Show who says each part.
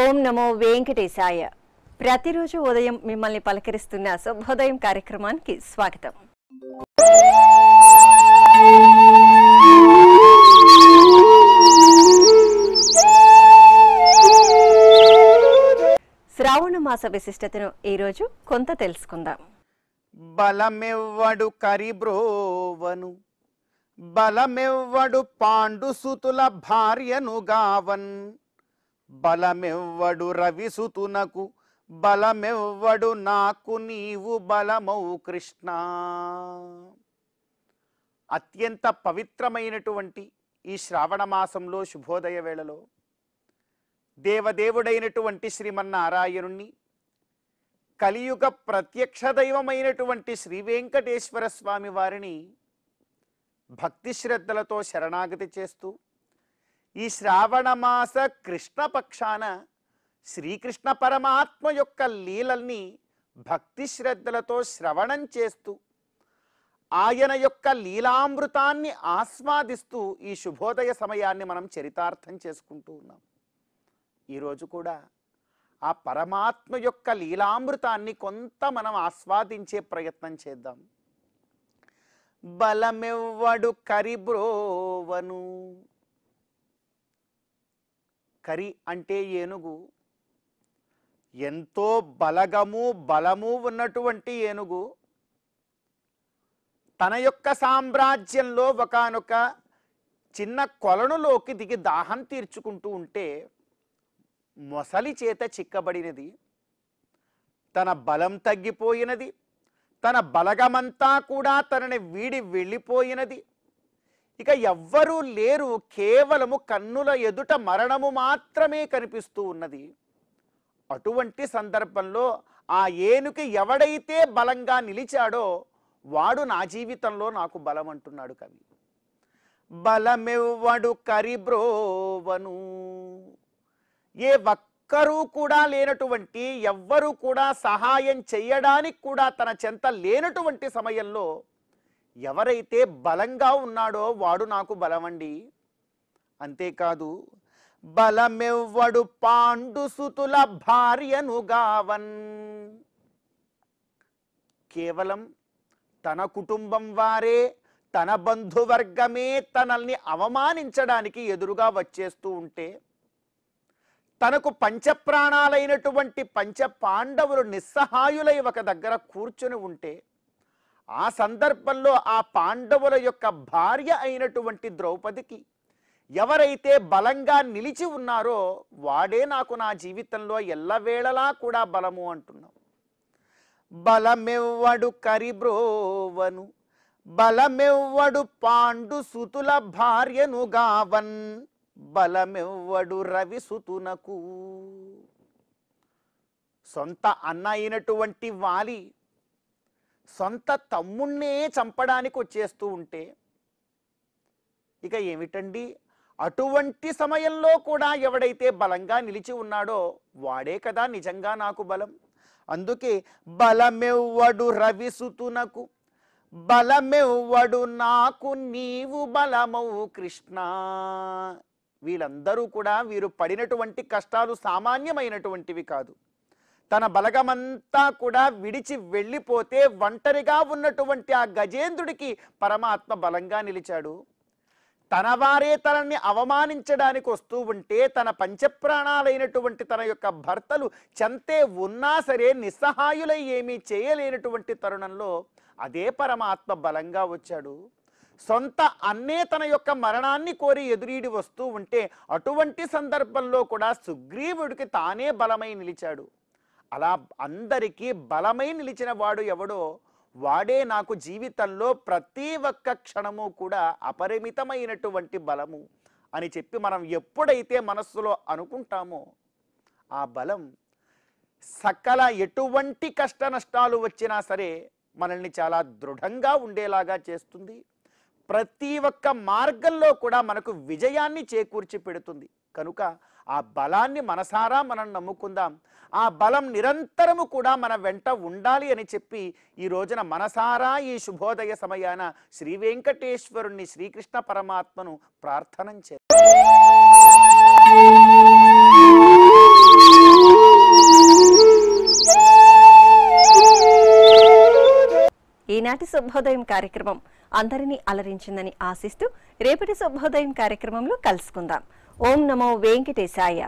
Speaker 1: ఓం నమో వెంకటేశాయ ప్రతిరోజు ఉదయం మిమ్మల్ని పలకరిస్తున్న శుభోదయం కార్యక్రమానికి స్వాగతం శ్రావణ మాస విశిష్టతను ఈరోజు కొంత తెలుసుకుందాం బలమెవ్వడు కరిబ్రోవను బలమెవ్వడు పాండుసుతుల భార్యను గావన్ బలమెవ్వడు రవిసుతునకు బలమెవ్వడు నాకు నీవు బలమౌ కృష్ణ అత్యంత పవిత్రమైనటువంటి ఈ శ్రావణ మాసంలో శుభోదయ వేళలో దేవదేవుడైనటువంటి శ్రీమన్నారాయణుణ్ణి కలియుగ ప్రత్యక్ష దైవమైనటువంటి శ్రీ వెంకటేశ్వర స్వామి వారిని భక్తి శ్రద్ధలతో శరణాగతి చేస్తూ ఈ శ్రావణమాస కృష్ణపక్షాన శ్రీకృష్ణ పరమాత్మ యొక్క లీలల్ని భక్తి శ్రద్ధలతో శ్రవణం చేస్తూ ఆయన యొక్క లీలామృతాన్ని ఆస్వాదిస్తూ ఈ శుభోదయ సమయాన్ని మనం చరితార్థం చేసుకుంటూ ఉన్నాం ఈరోజు కూడా ఆ పరమాత్మ యొక్క లీలామృతాన్ని కొంత మనం ఆస్వాదించే ప్రయత్నం చేద్దాం బలమెవ్వడు కరిబ్రోవను కరి అంటే ఏనుగు ఎంతో బలగము బలము ఉన్నటువంటి ఏనుగు తన యొక్క సామ్రాజ్యంలో ఒకనొక చిన్న కొలనులోకి దిగి దాహం తీర్చుకుంటూ ఉంటే మొసలి చేత చిక్కబడినది తన బలం తగ్గిపోయినది తన బలగమంతా కూడా తనని వీడి వెళ్ళిపోయినది ఇక ఎవ్వరూ లేరు కేవలము కన్నుల ఎదుట మరణము మాత్రమే కనిపిస్తూ ఉన్నది అటువంటి సందర్భంలో ఆ ఏనుకి ఎవడైతే బలంగా నిలిచాడో వాడు నా జీవితంలో నాకు బలం అంటున్నాడు కవి బలమెవ్వడు కరిబ్రోవను ఏ ఒక్కరూ కూడా లేనటువంటి ఎవ్వరూ కూడా సహాయం చేయడానికి కూడా తన చెంత లేనటువంటి సమయంలో ఎవరైతే బలంగా ఉన్నాడో వాడు నాకు బలమండి అంతేకాదు బలమెవ్వడు పాండు సుతుల భార్యను గావన్ కేవలం తన కుటుంబం వారే తన బంధువర్గమే తనల్ని అవమానించడానికి ఎదురుగా వచ్చేస్తూ ఉంటే తనకు పంచప్రాణాలైనటువంటి పంచ పాండవులు నిస్సహాయులై ఒక దగ్గర కూర్చుని ఉంటే ఆ సందర్భంలో ఆ పాండవుల యొక్క భార్య అయినటువంటి ద్రౌపదికి ఎవరైతే బలంగా నిలిచి ఉన్నారో వాడే నాకు నా జీవితంలో ఎల్లవేళలా కూడా బలము అంటున్నావు బలమెవ్వడు కరిబ్రోవను బలమెవ్వడు పాండు సుతుల భార్యను గావన్ బలమెవ్వడు రవి సుతునకు సొంత అన్న అయినటువంటి వాలి సొంత తమ్ముణ్ణే చంపడానికి వచ్చేస్తూ ఉంటే ఇక ఏమిటండి అటువంటి సమయంలో కూడా ఎవడైతే బలంగా నిలిచి ఉన్నాడో వాడే కదా నిజంగా నాకు బలం అందుకే బలమెవ్వడు రవిసుతునకు బలమెవ్వడు నాకు నీవు బలమవు కృష్ణ వీళ్ళందరూ కూడా వీరు పడినటువంటి కష్టాలు సామాన్యమైనటువంటివి కాదు తన బలగమంతా కూడా విడిచి వెళ్ళిపోతే ఒంటరిగా ఉన్నటువంటి ఆ గజేంద్రుడికి పరమాత్మ బలంగా నిలిచాడు తన వారే తనని అవమానించడానికి వస్తూ ఉంటే తన పంచప్రాణాలైనటువంటి తన యొక్క భర్తలు చంతే ఉన్నా సరే నిస్సహాయులై ఏమీ చేయలేనటువంటి తరుణంలో అదే పరమాత్మ బలంగా వచ్చాడు సొంత అన్నే తన యొక్క మరణాన్ని కోరి ఎదురీడి వస్తూ ఉంటే అటువంటి సందర్భంలో కూడా సుగ్రీవుడికి తానే బలమై నిలిచాడు అలా అందరికీ బలమై నిలిచిన వాడు ఎవడో వాడే నాకు జీవితంలో ప్రతి ఒక్క క్షణము కూడా అపరిమితమైనటువంటి బలము అని చెప్పి మనం ఎప్పుడైతే మనస్సులో అనుకుంటామో ఆ బలం సకల ఎటువంటి కష్ట నష్టాలు వచ్చినా సరే మనల్ని చాలా దృఢంగా ఉండేలాగా చేస్తుంది ప్రతి ఒక్క మార్గంలో కూడా మనకు విజయాన్ని చేకూర్చి పెడుతుంది కనుక ఆ బలాన్ని మనసారా మనం నమ్ముకుందాం ఆ బలం నిరంతరము కూడా మన వెంట ఉండాలి అని చెప్పి ఈ రోజున మనసారా ఈ శుభోదయ సమయాన శ్రీ వెంకటేశ్వరుణ్ణి శ్రీకృష్ణ పరమాత్మను ప్రార్థన చే ఈనాటి శుభోదయం కార్యక్రమం అందరినీ అలరించిందని ఆశిస్తూ రేపటి శుభోదయం కార్యక్రమంలో కలుసుకుందాం ఓం నమో వెంకటేశాయ